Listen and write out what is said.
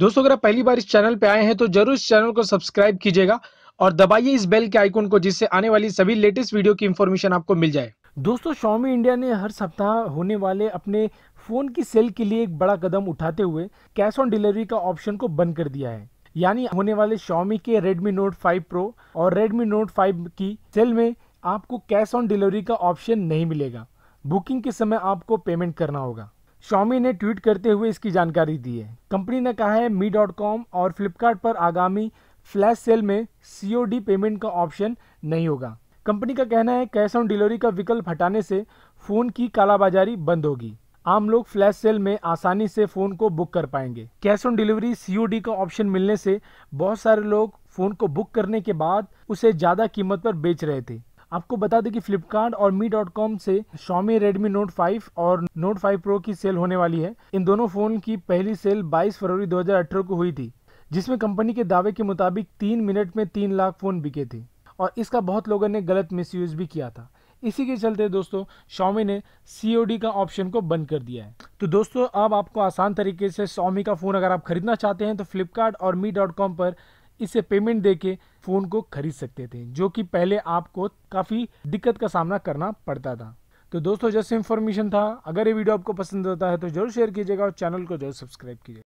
दोस्तों अगर आप पहली बार इस चैनल पे आए हैं तो जरूर इस चैनल को सब्सक्राइब कीजिएगा और दबाइए इस बेल के आइकोन को जिससे आने वाली सभी लेटेस्ट वीडियो की इन्फॉर्मेशन आपको मिल जाए दोस्तों शॉमी इंडिया ने हर सप्ताह होने वाले अपने फ़ोन की सेल के लिए एक बड़ा कदम उठाते हुए कैश ऑन डिलीवरी का ऑप्शन को बंद कर दिया है यानी होने वाले शॉमी के रेडमी नोट 5 प्रो और रेडमी नोट 5 की सेल में आपको कैश ऑन डिलीवरी का ऑप्शन नहीं मिलेगा बुकिंग के समय आपको पेमेंट करना होगा शॉमी ने ट्वीट करते हुए इसकी जानकारी दी है कंपनी ने कहा है मी डॉट कॉम और फ्लिपकार्ट पर आगामी फ्लैश सेल में सीओडी पेमेंट का ऑप्शन नहीं होगा कंपनी का कहना है कैश ऑन डिलीवरी का विकल्प हटाने से फ़ोन की कालाबाजारी बंद होगी आम लोग फ्लैश सेल में आसानी से फ़ोन को बुक कर पाएंगे कैश ऑन डिलीवरी सीओडी का ऑप्शन मिलने से बहुत सारे लोग फ़ोन को बुक करने के बाद उसे ज़्यादा कीमत पर बेच रहे थे आपको बता दें कि फ्लिपकार्ट और मी डॉट कॉम से शॉमी रेडमी नोट 5 और नोट 5 प्रो की सेल होने वाली है इन दोनों फ़ोन की पहली सेल 22 फरवरी 2018 को हुई थी जिसमें कंपनी के दावे के मुताबिक तीन मिनट में तीन लाख फ़ोन बिके थे और इसका बहुत लोगों ने गलत मिस भी किया था इसी के चलते दोस्तों शॉमी ने सी का ऑप्शन को बंद कर दिया है तो दोस्तों अब आपको आसान तरीके से शॉमी का फ़ोन अगर आप खरीदना चाहते हैं तो फ्लिपकार्ट और मी डॉट कॉम पर इसे पेमेंट दे के फ़ोन को खरीद सकते थे जो कि पहले आपको काफ़ी दिक्कत का सामना करना पड़ता था तो दोस्तों जैसे इन्फॉर्मेशन था अगर ये वीडियो आपको पसंद आता है तो जरूर शेयर कीजिएगा और चैनल को जरूर सब्सक्राइब कीजिएगा